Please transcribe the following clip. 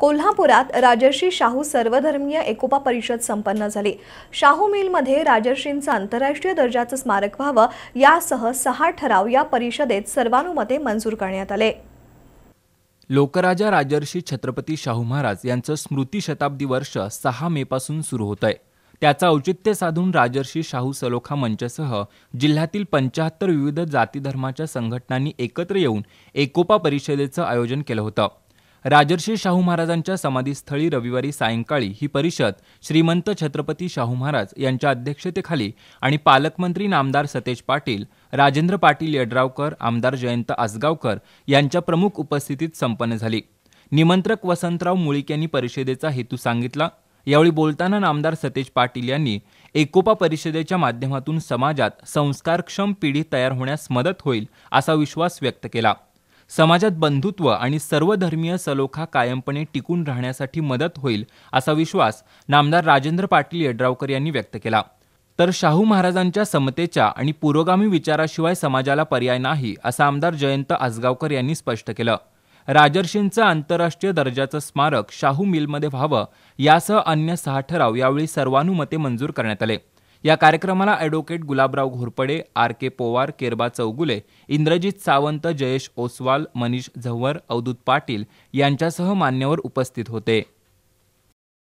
कोल्हापुरात राजर्षी शाहू सर्वधर्मीय एकोपा परिषद संपन्न झाली शाहू मिलमध्ये राजर्षींचं आंतरराष्ट्रीय दर्जाचं स्मारक व्हावं यासह सहा ठराव या परिषदेत सर्वानुमते मंजूर करण्यात आले लोकराजा राजर्षी छत्रपती शाहू महाराज यांचं स्मृती शताब्दी वर्ष सहा पासून सुरू होत आहे त्याचं औचित्य साधून राजर्षी शाहू सलोखा मंचसह जिल्ह्यातील पंचाहत्तर विविध जातीधर्माच्या संघटनांनी एकत्र येऊन एकोपा परिषदेचं आयोजन केलं होतं राजर्षी शाहू महाराजांच्या समाधीस्थळी रविवारी सायंकाळी ही परिषद श्रीमंत छत्रपती शाहू महाराज यांच्या अध्यक्षतेखाली आणि पालकमंत्री नामदार सतेज पाटील राजेंद्र पाटील यड्रावकर आमदार जयंत आसगावकर यांच्या प्रमुख उपस्थितीत संपन्न झाली निमंत्रक वसंतराव मुळीक यांनी परिषदेचा हेतू सांगितला यावेळी बोलताना नामदार सतेज पाटील यांनी एकोपा परिषदेच्या माध्यमातून समाजात संस्कारक्षम पिढी तयार होण्यास मदत होईल असा विश्वास व्यक्त केला समाजात बंधुत्व आणि सर्वधर्मीय सलोखा कायमपणे टिकून राहण्यासाठी मदत होईल असा विश्वास नामदार राजेंद्र पाटील यड्रावकर यांनी व्यक्त केला तर शाहू महाराजांच्या समतेच्या आणि पुरोगामी विचाराशिवाय समाजाला पर्याय नाही असं आमदार जयंत आसगावकर यांनी स्पष्ट केलं राजर्षींचं आंतरराष्ट्रीय दर्जाचं स्मारक शाहू मिलमध्ये व्हावं यासह अन्य सहा ठराव यावेळी सर्वानुमते मंजूर करण्यात आले या कार्यक्रमाला advocate Gulabrao Ghorpade R K Powar Kerba Chougule Indrajit Sawant Jayesh Oswal Manish Jhawar Avdhoot Patil यांच्यासह मान्यवर उपस्थित होते